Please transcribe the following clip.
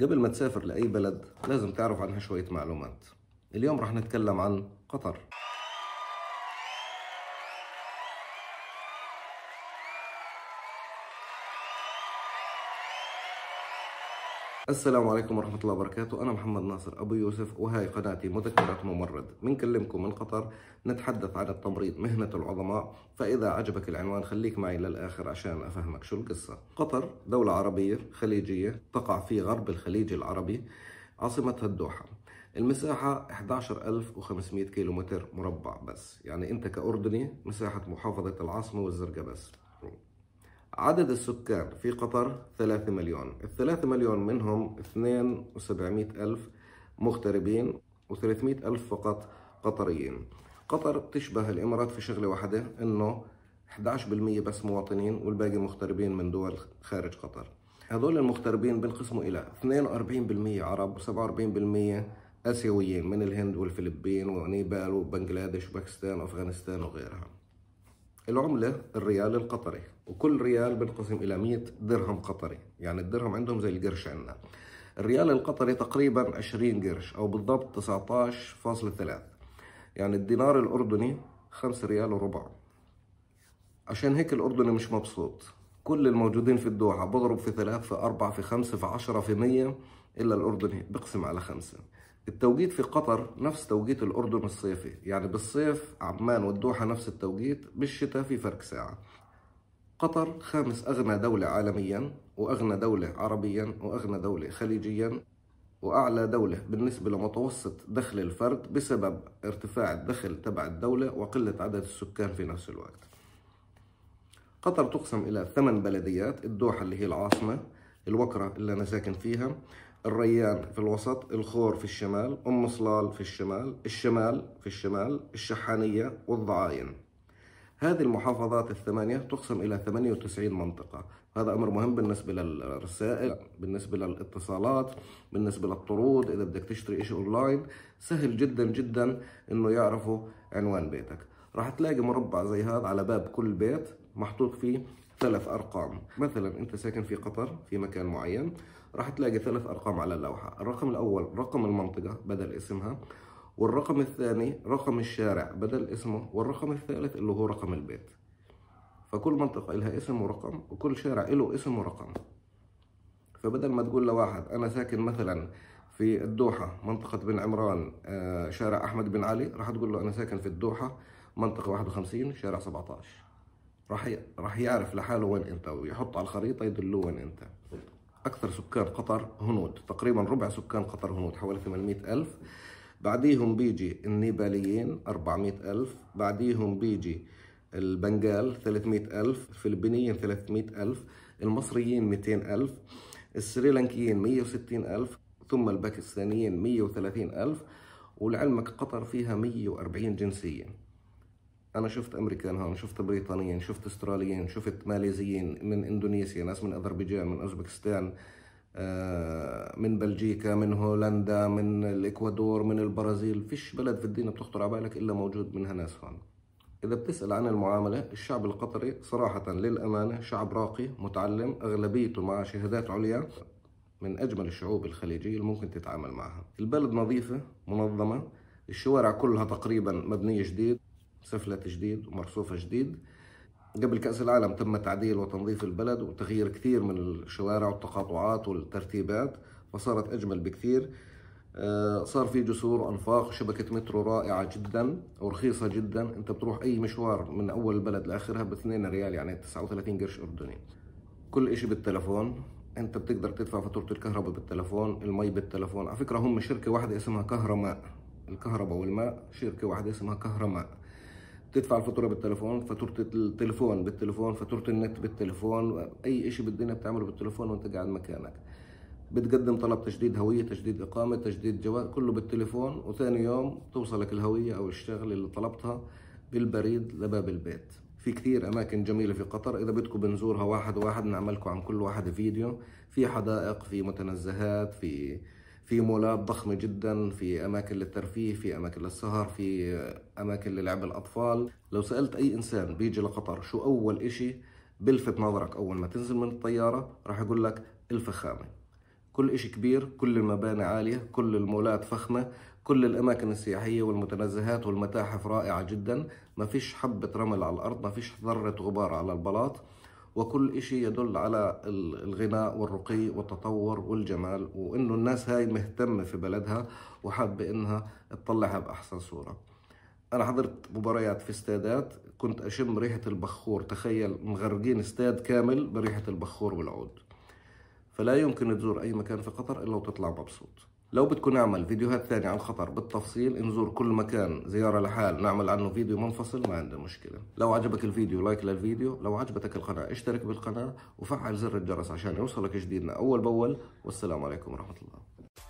قبل ما تسافر لأي بلد لازم تعرف عنها شوية معلومات اليوم رح نتكلم عن قطر السلام عليكم ورحمة الله وبركاته أنا محمد ناصر أبو يوسف وهي قناتي مذكرات ممرض بنكلمكم من قطر نتحدث عن التمريض مهنة العظماء فإذا عجبك العنوان خليك معي للآخر عشان أفهمك شو القصة قطر دولة عربية خليجية تقع في غرب الخليج العربي عاصمتها الدوحة المساحة 11500 كيلومتر مربع بس يعني أنت كأردني مساحة محافظة العاصمة والزرقاء بس عدد السكان في قطر 3 مليون ال 3 مليون منهم 2 ألف مغتربين و300 ألف فقط قطريين قطر بتشبه الإمارات في شغلة واحدة إنه 11% بس مواطنين والباقي مغتربين من دول خارج قطر هذول المغتربين بنقسموا إلى 42% عرب و47% آسيويين من الهند والفلبين ونيبال وبنغلاديش وباكستان وأفغانستان وغيرها العملة الريال القطري وكل ريال بنقسم إلى 100 درهم قطري يعني الدرهم عندهم زي القرش عندنا الريال القطري تقريبا 20 قرش أو بالضبط 19.3 يعني الدينار الأردني 5 ريال وربع عشان هيك الأردني مش مبسوط كل الموجودين في الدوحة بضرب في 3 في 4 في 5 في 10 في 100 إلا الأردني بقسم على 5 التوقيت في قطر نفس توقيت الأردن الصيفي يعني بالصيف عمان والدوحة نفس التوقيت بالشتاء في فرق ساعة قطر خامس أغنى دولة عالميا وأغنى دولة عربيا وأغنى دولة خليجيا وأعلى دولة بالنسبة لمتوسط دخل الفرد بسبب ارتفاع الدخل تبع الدولة وقلة عدد السكان في نفس الوقت قطر تقسم إلى ثمان بلديات الدوحة اللي هي العاصمة الوكرة اللي أنا ساكن فيها الريان في الوسط الخور في الشمال أم صلال في الشمال الشمال في الشمال الشحانية والضعاين هذه المحافظات الثمانية تقسم إلى 98 منطقة هذا أمر مهم بالنسبة للرسائل بالنسبة للاتصالات بالنسبة للطرود إذا بدك تشتري إشي أونلاين سهل جدا جدا إنه يعرفوا عنوان بيتك راح تلاقي مربع زي هذا على باب كل بيت محطوط فيه ثلاث أرقام مثلا أنت ساكن في قطر في مكان معين راح تلاقي ثلاث أرقام على اللوحة الرقم الأول رقم المنطقة بدل اسمها والرقم الثاني رقم الشارع بدل اسمه والرقم الثالث اللي هو رقم البيت فكل منطقة لها اسم ورقم وكل شارع له اسم ورقم فبدل ما تقول لواحد أنا ساكن مثلا في الدوحة منطقة بن عمران آه، شارع أحمد بن علي راح تقول له أنا ساكن في الدوحة منطقة 51 شارع 17 راح ي... راح يعرف لحاله وين انت ويحط على الخريطه يدله وين انت اكثر سكان قطر هنود تقريبا ربع سكان قطر هنود حوالي 800 الف بعديهم بيجي النيباليين 400 ألف بعديهم بيجي البنغال 300 ألف الفلبينيين 300 ألف المصريين 200 ألف السريلانكيين 160 ألف ثم الباكستانيين 130 ألف ولعلمك قطر فيها 140 جنسية انا شفت امريكان هون شفت بريطانيين شفت استراليين شفت ماليزيين من اندونيسيا ناس من اذربيجان من اوزبكستان آه، من بلجيكا من هولندا من الاكوادور من البرازيل فيش بلد في الدنيا بتخطر على بالك الا موجود منها ناس هون إذا بتسأل عن المعاملة الشعب القطري صراحة للأمانة شعب راقي متعلم أغلبيته مع شهادات عليا من أجمل الشعوب الخليجية اللي ممكن تتعامل معها البلد نظيفة منظمة الشوارع كلها تقريبا مبنية جديد سفلت جديد ومرصوفة جديد قبل كأس العالم تم تعديل وتنظيف البلد وتغيير كثير من الشوارع والتقاطعات والترتيبات فصارت أجمل بكثير آه، صار في جسور وأنفاق شبكة مترو رائعة جدا ورخيصة جدا أنت بتروح أي مشوار من أول البلد لآخرها ب 2 ريال يعني 39 قرش أردني كل إشي بالتلفون أنت بتقدر تدفع فاتورة الكهرباء بالتلفون المي بالتلفون على فكرة هم شركة واحدة اسمها كهرماء الكهرباء والماء شركة واحدة اسمها كهرماء تدفع الفاتوره بالتليفون فاتوره التليفون بالتليفون فاتوره النت بالتليفون اي شيء بالدنيا بتعمله بالتليفون وانت قاعد مكانك بتقدم طلب تجديد هويه تجديد اقامه تجديد جواز كله بالتليفون وثاني يوم توصلك الهويه او الشغله اللي طلبتها بالبريد لباب البيت في كثير اماكن جميله في قطر اذا بدكم بنزورها واحد واحد نعملكم عن كل واحد فيديو في حدائق في متنزهات في في مولات ضخمة جدا في أماكن للترفيه في أماكن للسهر في أماكن للعب الأطفال لو سألت أي إنسان بيجي لقطر شو أول إشي بلفت نظرك أول ما تنزل من الطيارة راح يقول لك الفخامة كل إشي كبير كل المباني عالية كل المولات فخمة كل الأماكن السياحية والمتنزهات والمتاحف رائعة جدا ما فيش حبة رمل على الأرض ما فيش ذرة غبار على البلاط وكل شيء يدل على الغناء والرقي والتطور والجمال وانه الناس هاي مهتمه في بلدها وحابه انها تطلعها باحسن صوره انا حضرت مباريات في استادات كنت اشم ريحه البخور تخيل مغرقين استاد كامل بريحه البخور والعود فلا يمكن تزور اي مكان في قطر الا وتطلع مبسوط لو بدكم نعمل فيديوهات ثانية عن الخطر بالتفصيل نزور كل مكان زيارة لحال نعمل عنه فيديو منفصل ما عندنا مشكلة لو عجبك الفيديو لايك للفيديو لو عجبتك القناة اشترك بالقناة وفعل زر الجرس عشان يوصلك جديدنا أول بأول والسلام عليكم ورحمة الله